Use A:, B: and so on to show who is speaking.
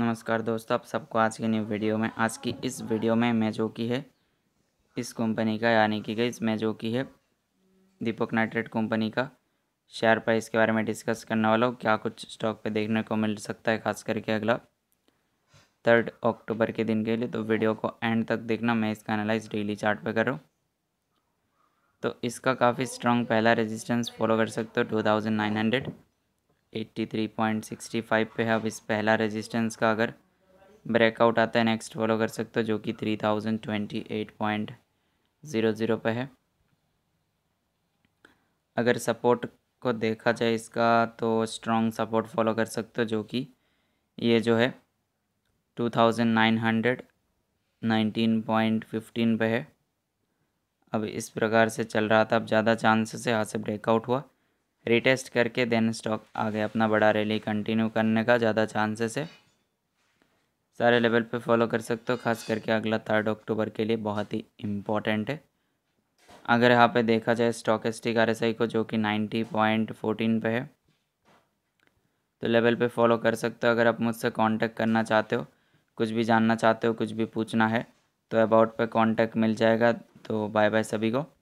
A: नमस्कार दोस्तों आप सबको आज की न्यू वीडियो में आज की इस वीडियो में मैं जो की है इस कंपनी का यानी कि गई मैं जो की है दीपक नाइट्रेट कंपनी का शेयर प्राइस के बारे में डिस्कस करने वाला हूँ क्या कुछ स्टॉक पे देखने को मिल सकता है खास करके अगला थर्ड अक्टूबर के दिन के लिए तो वीडियो को एंड तक देखना मैं इसका एनालाइज डेली चार्ट पे कर रहा हूँ तो इसका काफ़ी स्ट्रॉन्ग पहला रेजिस्टेंस फॉलो कर सकते हो टू थाउजेंड नाइन हंड्रेड 83.65 पे है अब इस पहला रेजिस्टेंस का अगर ब्रेकआउट आता है नेक्स्ट फॉलो कर सकते हो जो कि 3028.00 पे है अगर सपोर्ट को देखा जाए इसका तो स्ट्रॉन्ग सपोर्ट फॉलो कर सकते हो जो कि ये जो है 2919.15 पे है अब इस प्रकार से चल रहा था अब ज़्यादा चांसेस है यहाँ से ब्रेकआउट हुआ रिटेस्ट करके देन स्टॉक आगे अपना बड़ा रैली कंटिन्यू करने का ज़्यादा चांसेस है सारे लेवल पे फॉलो कर सकते हो खास करके अगला थर्ड अक्टूबर के लिए बहुत ही इम्पॉर्टेंट है अगर यहाँ पे देखा जाए स्टॉक स्टिक आर को जो कि नाइन्टी पॉइंट फोर्टीन पे है तो लेवल पे फॉलो कर सकते हो अगर आप मुझसे कांटेक्ट करना चाहते हो कुछ भी जानना चाहते हो कुछ भी पूछना है तो अबाउट पे कांटेक्ट मिल जाएगा तो बाय बाय सभी को